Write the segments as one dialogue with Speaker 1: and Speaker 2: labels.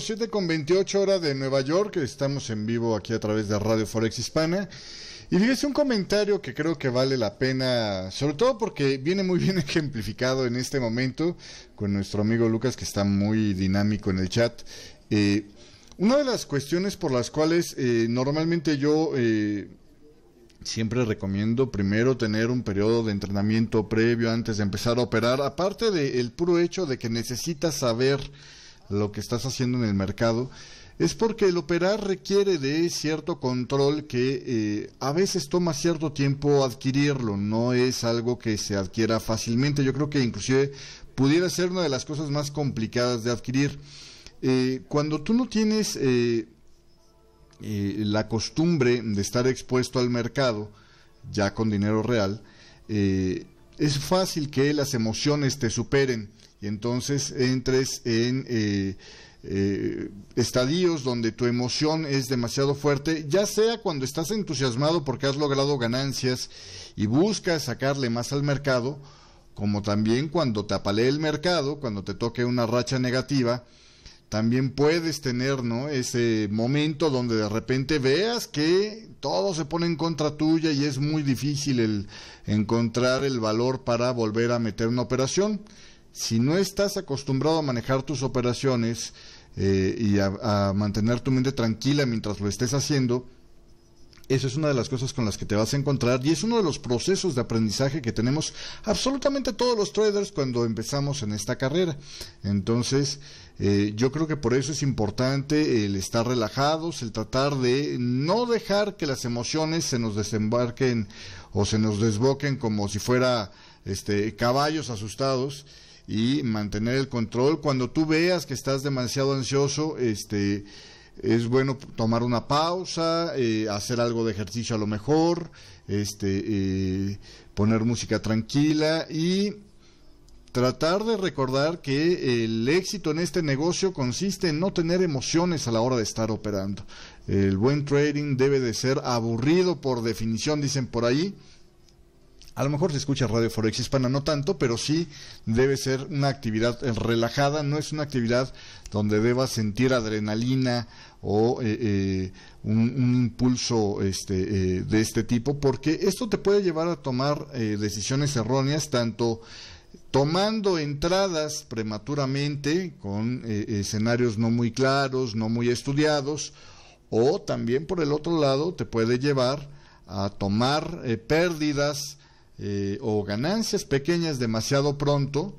Speaker 1: 7 con 28 horas de Nueva York. Estamos en vivo aquí a través de Radio Forex Hispana. Y fíjese un comentario que creo que vale la pena, sobre todo porque viene muy bien ejemplificado en este momento con nuestro amigo Lucas que está muy dinámico en el chat. Eh, una de las cuestiones por las cuales eh, normalmente yo eh, siempre recomiendo primero tener un periodo de entrenamiento previo antes de empezar a operar, aparte del puro hecho de que necesitas saber lo que estás haciendo en el mercado, es porque el operar requiere de cierto control que eh, a veces toma cierto tiempo adquirirlo, no es algo que se adquiera fácilmente. Yo creo que inclusive pudiera ser una de las cosas más complicadas de adquirir. Eh, cuando tú no tienes eh, la costumbre de estar expuesto al mercado, ya con dinero real, es fácil que las emociones te superen y entonces entres en eh, eh, estadios donde tu emoción es demasiado fuerte, ya sea cuando estás entusiasmado porque has logrado ganancias y buscas sacarle más al mercado, como también cuando te apalee el mercado, cuando te toque una racha negativa también puedes tener, ¿no? Ese momento donde de repente veas que todo se pone en contra tuya y es muy difícil el encontrar el valor para volver a meter una operación. Si no estás acostumbrado a manejar tus operaciones eh, y a, mantener tu mente tranquila mientras lo estés haciendo, esa es una de las cosas con las que te vas a encontrar y es uno de los procesos de aprendizaje que tenemos absolutamente todos los traders cuando empezamos en esta carrera. Entonces, eh, yo creo que por eso es importante el estar relajados, el tratar de no dejar que las emociones se nos desembarquen o se nos desboquen como si fuera este, caballos asustados y mantener el control. Cuando tú veas que estás demasiado ansioso, este es bueno tomar una pausa, eh, hacer algo de ejercicio a lo mejor, este, eh, poner música tranquila y tratar de recordar que el éxito en este negocio consiste en no tener emociones a la hora de estar operando. El buen trading debe de ser aburrido por definición, dicen por ahí, a lo mejor se escucha Radio Forex Hispana, no tanto, pero sí debe ser una actividad eh, relajada, no es una actividad donde debas sentir adrenalina o eh, eh, un, impulso este, de este tipo, porque esto te puede llevar a tomar decisiones erróneas, tanto tomando entradas prematuramente con escenarios no muy claros, no muy estudiados, o también por el otro lado te puede llevar a tomar pérdidas, eh, o ganancias pequeñas demasiado pronto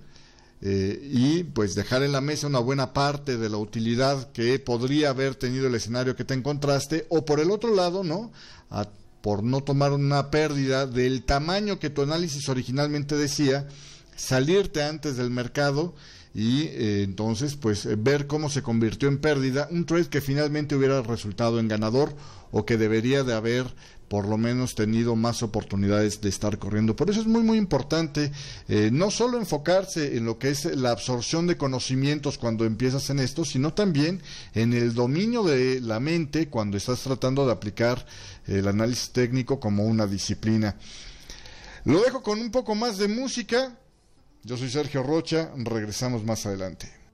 Speaker 1: eh, y pues dejar en la mesa una buena parte de la utilidad que podría haber tenido el escenario que te encontraste o por el otro lado, ¿no? por no tomar una pérdida del tamaño que tu análisis originalmente decía, salirte antes del mercado y eh, entonces pues ver cómo se convirtió en pérdida un trade que finalmente hubiera resultado en ganador o que debería de haber por lo menos tenido más oportunidades de estar corriendo. Por eso es muy, muy importante eh, no solo enfocarse en lo que es la absorción de conocimientos cuando empiezas en esto, sino también en el dominio de la mente cuando estás tratando de aplicar el análisis técnico como una disciplina. Lo dejo con un poco más de música. Yo soy Sergio Rocha, regresamos más adelante.